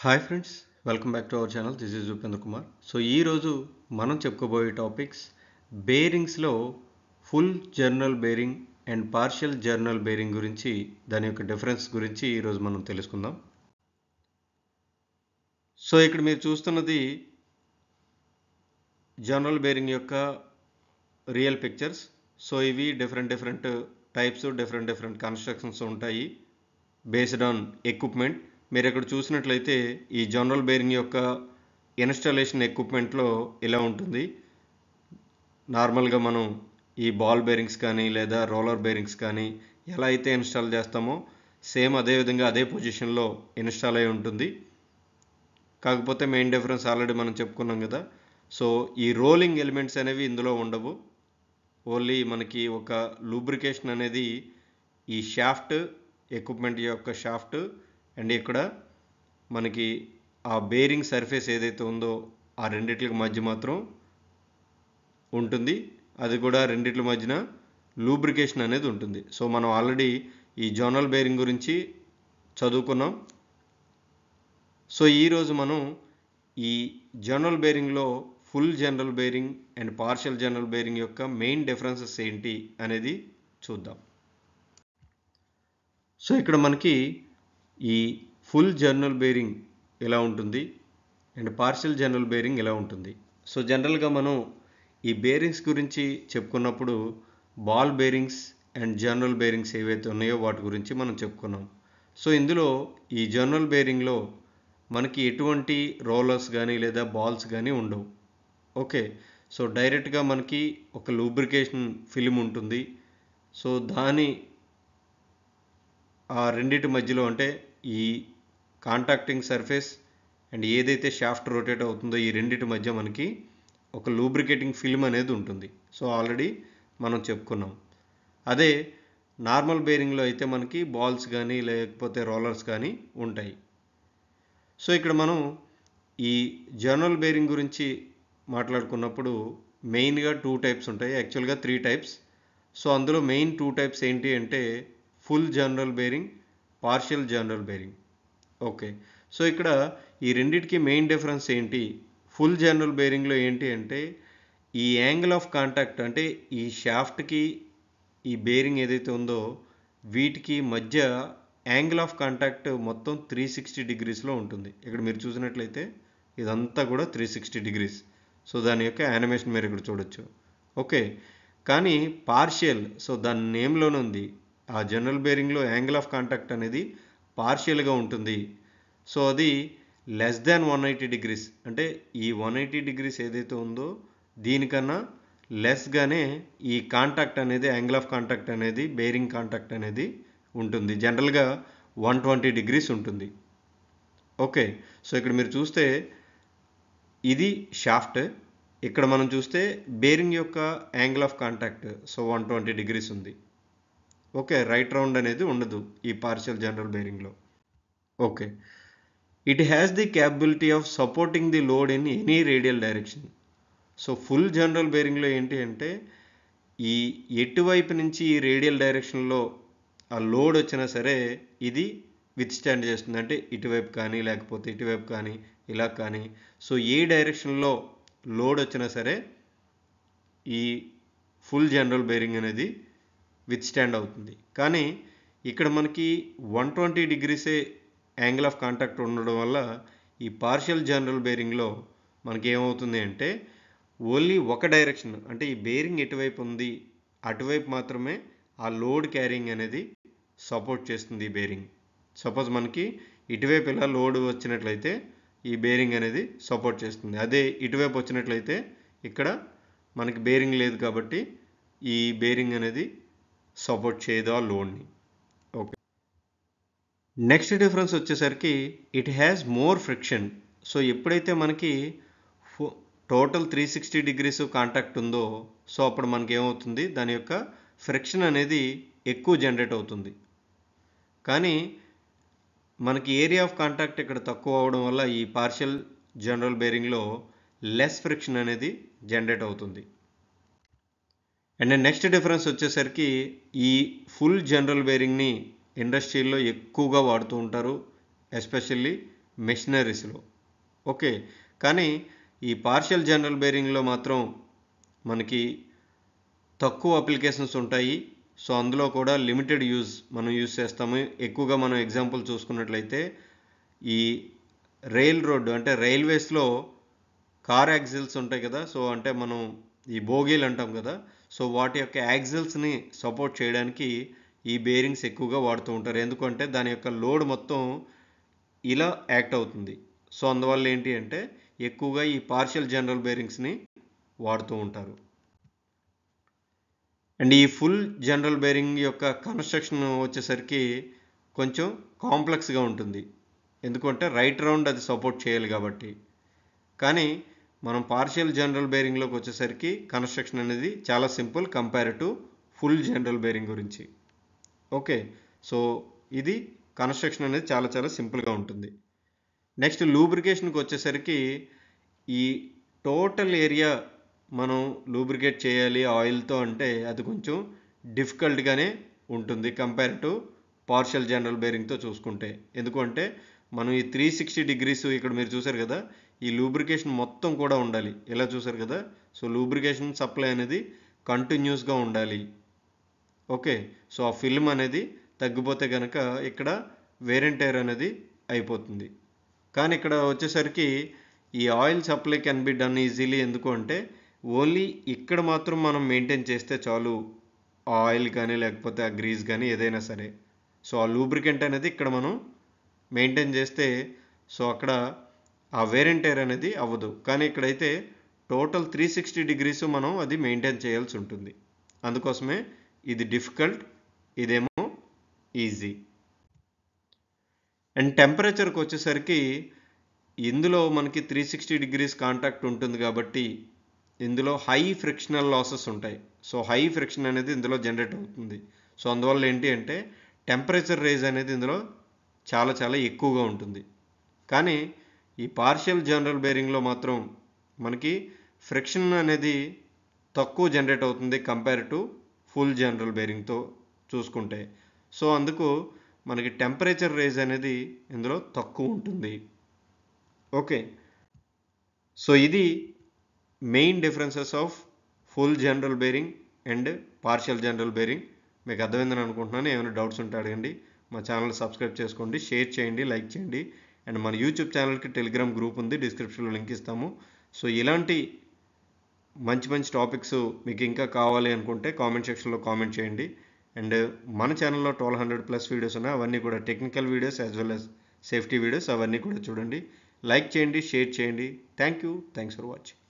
hi friends welcome back to our channel this is Upendra Kumar so ఈరోజు మనం చెప్పుకోబోయే topics బేరింగ్స్లో full journal bearing and partial journal bearing గురించి దాని యొక్క డిఫరెన్స్ గురించి ఈరోజు మనం తెలుసుకుందాం సో ఇక్కడ మీరు చూస్తున్నది జర్నల్ బేరింగ్ యొక్క రియల్ పిక్చర్స్ సో ఇవి different different types different different constructions ఉంటాయి బేస్డ్ ఆన్ ఎక్విప్మెంట్ మీరు ఇక్కడ చూసినట్లయితే ఈ జనరల్ బేరింగ్ యొక్క ఇన్స్టాలేషన్ ఎక్విప్మెంట్లో ఇలా ఉంటుంది నార్మల్గా మనం ఈ బాల్ బేరింగ్స్ కానీ లేదా రోలర్ బేరింగ్స్ కానీ ఎలా అయితే ఇన్స్టాల్ చేస్తామో సేమ్ అదే విధంగా అదే పొజిషన్లో ఇన్స్టాల్ అయి ఉంటుంది కాకపోతే మెయిన్ డిఫరెన్స్ ఆల్రెడీ మనం చెప్పుకున్నాం కదా సో ఈ రోలింగ్ ఎలిమెంట్స్ అనేవి ఇందులో ఉండవు ఓన్లీ మనకి ఒక లూబ్రికేషన్ అనేది ఈ షాఫ్ట్ ఎక్విప్మెంట్ యొక్క షాఫ్ట్ అండ్ ఇక్కడ మనకి ఆ బేరింగ్ సర్ఫేస్ ఏదైతే ఉందో ఆ రెండిట్లకి మధ్య మాత్రం ఉంటుంది అది కూడా రెండిట్ల మధ్యన లూబ్రికేషన్ అనేది ఉంటుంది సో మనం ఆల్రెడీ ఈ జోనల్ బేరింగ్ గురించి చదువుకున్నాం సో ఈరోజు మనం ఈ జనరల్ బేరింగ్లో full general bearing and partial general bearing యొక్క మెయిన్ డిఫరెన్సెస్ ఏంటి అనేది చూద్దాం సో ఇక్కడ మనకి ఈ ఫుల్ జర్నల్ బేరింగ్ ఎలా ఉంటుంది అండ్ పార్షల్ జర్నల్ బేరింగ్ ఎలా ఉంటుంది సో జనరల్గా మనం ఈ బేరింగ్స్ గురించి చెప్పుకున్నప్పుడు ball bearings and journal bearings ఏవైతే ఉన్నాయో వాటి గురించి మనం చెప్పుకున్నాం సో ఇందులో ఈ జర్నల్ బేరింగ్లో మనకి ఎటువంటి రోలర్స్ కానీ లేదా బాల్స్ కానీ ఉండవు ఓకే సో డైరెక్ట్గా మనకి ఒక లూబ్రికేషన్ ఫిలిం ఉంటుంది సో దాని ఆ రెండింటి మధ్యలో అంటే ఈ కాంటాక్టింగ్ సర్ఫేస్ అండ్ ఏదైతే షాఫ్ట్ రొటేట్ అవుతుందో ఈ రెండింటి మధ్య మనకి ఒక లూబ్రికేటింగ్ ఫిల్మ్ అనేది ఉంటుంది సో ఆల్రెడీ మనం చెప్పుకున్నాం అదే నార్మల్ బేరింగ్లో అయితే మనకి బాల్స్ కానీ లేకపోతే రోలర్స్ కానీ ఉంటాయి సో ఇక్కడ మనం ఈ జర్నల్ బేరింగ్ గురించి మాట్లాడుకున్నప్పుడు మెయిన్గా టూ టైప్స్ ఉంటాయి యాక్చువల్గా త్రీ టైప్స్ సో అందులో మెయిన్ టూ టైప్స్ ఏంటి అంటే full general bearing partial general bearing okay so ఇక్కడ ఈ రెండిటికి మెయిన్ డిఫరెన్స్ ఏంటి ఫుల్ జనరల్ బేరింగ్లో ఏంటి అంటే ఈ యాంగిల్ ఆఫ్ కాంటాక్ట్ అంటే ఈ షాఫ్ట్కి ఈ బేరింగ్ ఏదైతే ఉందో వీటికి మధ్య యాంగిల్ ఆఫ్ కాంటాక్ట్ మొత్తం త్రీ సిక్స్టీ డిగ్రీస్లో ఉంటుంది ఇక్కడ మీరు చూసినట్లయితే ఇదంతా కూడా త్రీ సిక్స్టీ డిగ్రీస్ సో దాని యొక్క యానిమేషన్ మీరు ఇక్కడ చూడొచ్చు ఓకే కానీ పార్షియల్ సో దాని నేమ్లోనే ఉంది ఆ జనరల్ బేరింగ్లో యాంగిల్ ఆఫ్ కాంటాక్ట్ అనేది పార్షియల్గా ఉంటుంది సో అది less than one eighty degrees అంటే ఈ వన్ ఎయిటీ డిగ్రీస్ ఏదైతే ఉందో దీనికన్నా లెస్గానే ఈ కాంటాక్ట్ అనేది యాంగిల్ ఆఫ్ కాంటాక్ట్ అనేది బేరింగ్ కాంటాక్ట్ అనేది ఉంటుంది జనరల్గా వన్ ట్వంటీ డిగ్రీస్ ఉంటుంది ఓకే సో ఇక్కడ మీరు చూస్తే ఇది షాఫ్ట్ ఇక్కడ మనం చూస్తే బేరింగ్ యొక్క angle of contact so one twenty degrees ఉంది ఓకే రైట్ రౌండ్ అనేది ఉండదు ఈ పార్షియల్ జనరల్ బేరింగ్లో okay it has the capability of supporting the load in any radial direction so full general బేరింగ్లో ఏంటి అంటే ఈ ఎటువైపు నుంచి ఈ రేడియల్ డైరెక్షన్లో ఆ లోడ్ వచ్చినా సరే ఇది విత్ స్టాండ్ చేస్తుంది అంటే ఇటువైపు కానీ లేకపోతే ఇటువైపు కానీ ఇలా కానీ సో ఏ డైరెక్షన్లో లోడ్ వచ్చినా సరే ఈ ఫుల్ జనరల్ బేరింగ్ అనేది విత్స్టాండ్ అవుతుంది కానీ ఇక్కడ మనకి వన్ ట్వంటీ డిగ్రీసే యాంగిల్ ఆఫ్ కాంటాక్ట్ ఉండడం వల్ల ఈ పార్షియల్ జనరల్ బేరింగ్లో మనకి ఏమవుతుంది అంటే ఓన్లీ ఒక డైరెక్షన్ అంటే ఈ బేరింగ్ ఎటువైపు ఉంది అటువైపు మాత్రమే ఆ లోడ్ క్యారింగ్ అనేది సపోర్ట్ చేస్తుంది ఈ బేరింగ్ సపోజ్ మనకి ఇటువైపు ఇలా లోడ్ వచ్చినట్లయితే ఈ బేరింగ్ అనేది సపోర్ట్ చేస్తుంది అదే ఇటువైపు వచ్చినట్లయితే ఇక్కడ మనకి బేరింగ్ లేదు కాబట్టి ఈ బేరింగ్ అనేది సపోర్ట్ చేయదు ఆ లోన్ని ఓకే నెక్స్ట్ డిఫరెన్స్ వచ్చేసరికి it has more friction so ఎప్పుడైతే మనకి total three sixty degrees contact ఉందో సో అప్పుడు మనకి ఏమవుతుంది దాని యొక్క ఫ్రిక్షన్ అనేది ఎక్కువ జనరేట్ అవుతుంది కానీ మనకి ఏరియా ఆఫ్ కాంటాక్ట్ ఇక్కడ తక్కువ అవడం వల్ల ఈ పార్షియల్ జనరల్ బేరింగ్లో లెస్ ఫ్రిక్షన్ అనేది జనరేట్ అవుతుంది అండ్ నెక్స్ట్ డిఫరెన్స్ వచ్చేసరికి ఈ ఫుల్ జనరల్ బేరింగ్ని ఇండస్ట్రీల్లో ఎక్కువగా వాడుతూ ఉంటారు ఎస్పెషల్లీ మెషినరీస్లో ఓకే కానీ ఈ పార్షియల్ జనరల్ బేరింగ్లో మాత్రం మనకి తక్కువ అప్లికేషన్స్ ఉంటాయి సో అందులో కూడా లిమిటెడ్ యూజ్ మనం యూజ్ చేస్తాము ఎక్కువగా మనం ఎగ్జాంపుల్ చూసుకున్నట్లయితే ఈ రైల్ రోడ్డు అంటే రైల్వేస్లో కార్ యాక్సిల్స్ ఉంటాయి కదా సో అంటే మనం ఈ బోగీలు అంటాం కదా సో వాటి యొక్క యాక్సిల్స్ని సపోర్ట్ చేయడానికి ఈ బేరింగ్స్ ఎక్కువగా వాడుతూ ఉంటారు ఎందుకంటే దాని యొక్క లోడ్ మొత్తం ఇలా యాక్ట్ అవుతుంది సో అందువల్ల ఏంటి అంటే ఎక్కువగా ఈ పార్షియల్ జనరల్ బేరింగ్స్ని వాడుతూ ఉంటారు అండ్ ఈ ఫుల్ జనరల్ బేరింగ్ యొక్క కన్స్ట్రక్షన్ వచ్చేసరికి కొంచెం కాంప్లెక్స్గా ఉంటుంది ఎందుకంటే రైట్ రౌండ్ అది సపోర్ట్ చేయాలి కాబట్టి కానీ మనం పార్షియల్ జనరల్ బేరింగ్లోకి వచ్చేసరికి కన్స్ట్రక్షన్ అనేది చాలా simple compare to full general bearing గురించి ఓకే సో ఇది కన్స్ట్రక్షన్ అనేది చాలా చాలా సింపుల్గా ఉంటుంది నెక్స్ట్ లూబ్రికేషన్కి వచ్చేసరికి ఈ టోటల్ ఏరియా మనం లూబ్రికేట్ చేయాలి ఆయిల్తో అంటే అది కొంచెం డిఫికల్ట్గానే ఉంటుంది కంపేర్ టు పార్షియల్ జనరల్ బేరింగ్తో చూసుకుంటే ఎందుకంటే మనం ఈ త్రీ సిక్స్టీ డిగ్రీస్ ఇక్కడ మీరు చూసారు కదా ఈ లూబ్రికేషన్ మొత్తం కూడా ఉండాలి ఇలా చూసారు కదా సో లూబ్రికేషన్ సప్లై అనేది కంటిన్యూస్గా ఉండాలి ఓకే సో ఆ ఫిల్మ్ అనేది తగ్గిపోతే కనుక ఇక్కడ వేరెంటైర్ అనేది అయిపోతుంది కానీ ఇక్కడ వచ్చేసరికి ఈ oil supply can be done easily ఎందుకు అంటే ఓన్లీ ఇక్కడ మాత్రం మనం మెయింటైన్ చేస్తే చాలు ఆ ఆయిల్ కానీ లేకపోతే ఆ గ్రీజ్ కానీ ఏదైనా సరే సో ఆ లూబ్రికెంట్ అనేది ఇక్కడ మనం మెయింటైన్ చేస్తే సో అక్కడ ఆ వేరెంటైర్ అనేది అవ్వదు కానీ ఇక్కడైతే టోటల్ త్రీ సిక్స్టీ డిగ్రీస్ మనం అది మెయింటైన్ చేయాల్సి ఉంటుంది అందుకోసమే ఇది డిఫికల్ట్ ఇదేమో ఈజీ అండ్ టెంపరేచర్కి వచ్చేసరికి ఇందులో మనకి త్రీ సిక్స్టీ డిగ్రీస్ కాంటాక్ట్ ఉంటుంది కాబట్టి ఇందులో హై ఫ్రిక్షనల్ లాసెస్ ఉంటాయి సో హై ఫ్రిక్షన్ అనేది ఇందులో జనరేట్ అవుతుంది సో అందువల్ల ఏంటి అంటే టెంపరేచర్ రేజ్ అనేది ఇందులో చాలా చాలా ఎక్కువగా ఉంటుంది కానీ ఈ పార్షియల్ జనరల్ బేరింగ్లో మాత్రం మనకి ఫ్రిక్షన్ అనేది తక్కువ జనరేట్ అవుతుంది కంపేర్ టు ఫుల్ జనరల్ బేరింగ్తో చూసుకుంటే సో అందుకు మనకి టెంపరేచర్ రేజ్ అనేది ఇందులో తక్కువ ఉంటుంది ఓకే సో ఇది main differences of full general bearing and partial general bearing మీకు అర్థమైందని అనుకుంటున్నాను ఏమైనా డౌట్స్ ఉంటే అడగండి మా ఛానల్ సబ్స్క్రైబ్ చేసుకోండి షేర్ చేయండి లైక్ చేయండి అండ్ మన యూట్యూబ్ ఛానల్కి టెలిగ్రామ్ గ్రూప్ ఉంది డిస్క్రిప్షన్లో లింక్ ఇస్తాము సో ఇలాంటి మంచి మంచి టాపిక్స్ మీకు ఇంకా కావాలి అనుకుంటే కామెంట్ సెక్షన్లో కామెంట్ చేయండి అండ్ మన ఛానల్లో ట్వెల్వ్ హండ్రెడ్ ప్లస్ వీడియోస్ ఉన్నాయి అవన్నీ కూడా technical videos as well as safety videos అవన్నీ కూడా చూడండి లైక్ చేయండి షేర్ చేయండి thank you thanks for watching